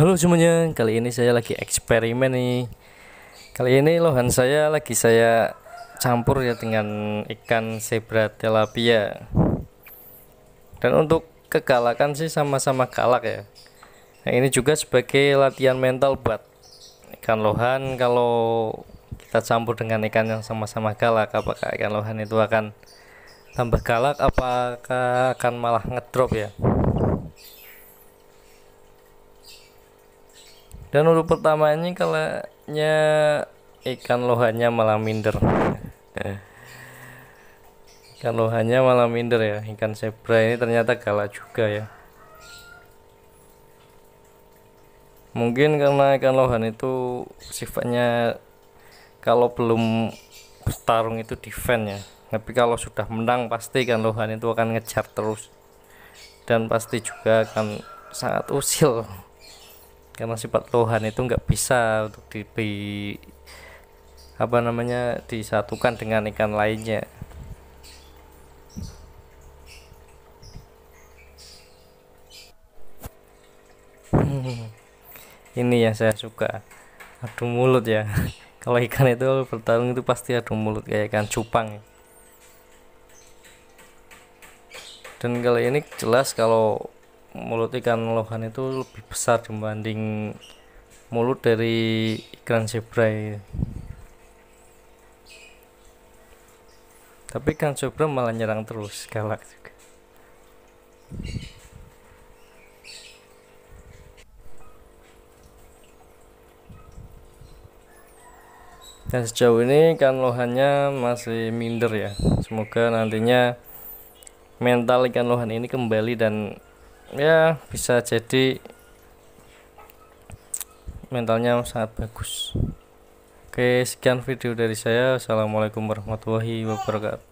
Halo semuanya, kali ini saya lagi eksperimen nih. Kali ini lohan saya lagi saya campur ya dengan ikan zebra tilapia. Dan untuk kekalakan sih sama-sama galak ya. Nah, ini juga sebagai latihan mental buat ikan lohan kalau kita campur dengan ikan yang sama-sama galak apakah ikan lohan itu akan tambah galak apakah akan malah ngedrop ya. dan untuk pertamanya kalanya ikan lohannya malah minder eh. ikan lohannya malah minder ya ikan zebra ini ternyata galak juga ya mungkin karena ikan lohan itu sifatnya kalau belum bertarung itu defense ya tapi kalau sudah menang pasti ikan lohan itu akan ngejar terus dan pasti juga akan sangat usil karena sifat Tuhan itu nggak bisa untuk di, apa namanya disatukan dengan ikan lainnya ini yang saya suka adu mulut ya kalau ikan itu bertarung itu pasti adu mulut kayak ikan cupang dan kali ini jelas kalau mulut ikan lohan itu lebih besar dibanding mulut dari ikan zebra ya. tapi ikan zebra malah nyerang terus galak juga dan sejauh ini ikan lohannya masih minder ya semoga nantinya mental ikan lohan ini kembali dan ya bisa jadi mentalnya sangat bagus oke sekian video dari saya assalamualaikum warahmatullahi wabarakatuh